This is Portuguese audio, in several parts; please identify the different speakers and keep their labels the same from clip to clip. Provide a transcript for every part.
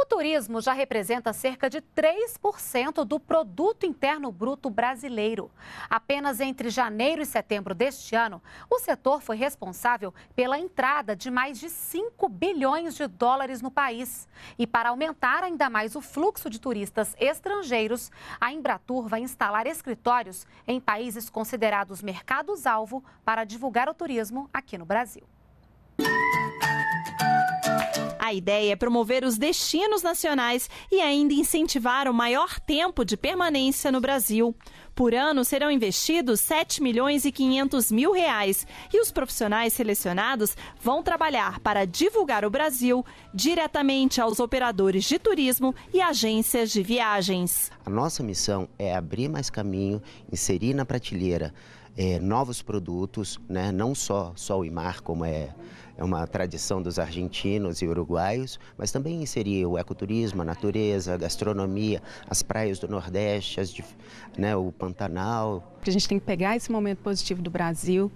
Speaker 1: O turismo já representa cerca de 3% do produto interno bruto brasileiro. Apenas entre janeiro e setembro deste ano, o setor foi responsável pela entrada de mais de 5 bilhões de dólares no país. E para aumentar ainda mais o fluxo de turistas estrangeiros, a Embratur vai instalar escritórios em países considerados mercados-alvo para divulgar o turismo aqui no Brasil.
Speaker 2: A ideia é promover os destinos nacionais e ainda incentivar o maior tempo de permanência no Brasil. Por ano serão investidos 7 milhões e 500 mil reais e os profissionais selecionados vão trabalhar para divulgar o Brasil diretamente aos operadores de turismo e agências de viagens.
Speaker 3: A nossa missão é abrir mais caminho, inserir na prateleira é, novos produtos, né? não só sol e mar, como é, é uma tradição dos argentinos e uruguaios, mas também inserir o ecoturismo, a natureza, a gastronomia, as praias do Nordeste, as, né, o pan Pantanal.
Speaker 4: A gente tem que pegar esse momento positivo do Brasil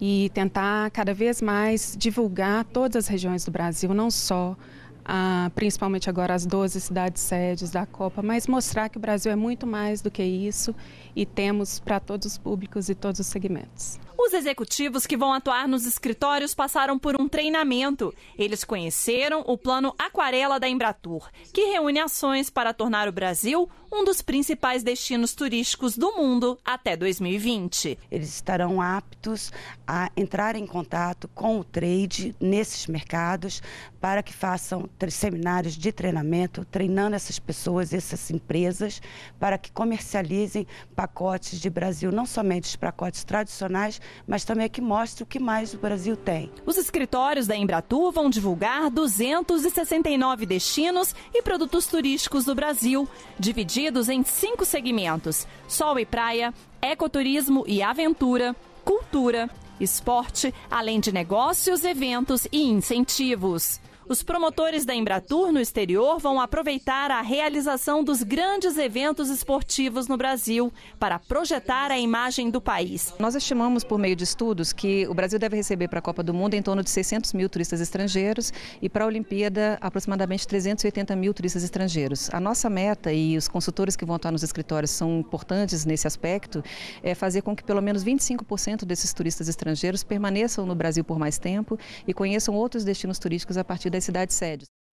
Speaker 4: e tentar cada vez mais divulgar todas as regiões do Brasil, não só a, principalmente agora as 12 cidades sedes da Copa, mas mostrar que o Brasil é muito mais do que isso e temos para todos os públicos e todos os segmentos.
Speaker 2: Os executivos que vão atuar nos escritórios passaram por um treinamento. Eles conheceram o Plano Aquarela da Embratur, que reúne ações para tornar o Brasil um dos principais destinos turísticos
Speaker 5: do mundo até 2020. Eles estarão aptos a entrar em contato com o trade nesses mercados para que façam seminários de treinamento, treinando essas pessoas, essas empresas, para que comercializem pacotes de Brasil, não somente os pacotes tradicionais, mas também que mostre o que mais o Brasil tem.
Speaker 2: Os escritórios da Embratur vão divulgar 269 destinos e produtos turísticos do Brasil, divididos em cinco segmentos: sol e praia, ecoturismo e aventura, cultura, esporte, além de negócios, eventos e incentivos. Os promotores da Embratur no exterior vão aproveitar a realização dos grandes eventos esportivos no Brasil para projetar a imagem do país. Nós estimamos por meio de estudos que o Brasil deve
Speaker 6: receber para a Copa do Mundo em torno de 600 mil turistas estrangeiros e para a Olimpíada aproximadamente 380 mil turistas estrangeiros. A nossa meta e os consultores que vão atuar nos escritórios são importantes nesse aspecto é fazer com que pelo menos 25% desses turistas estrangeiros permaneçam no Brasil por mais tempo e conheçam outros destinos turísticos a partir das cidades sedes.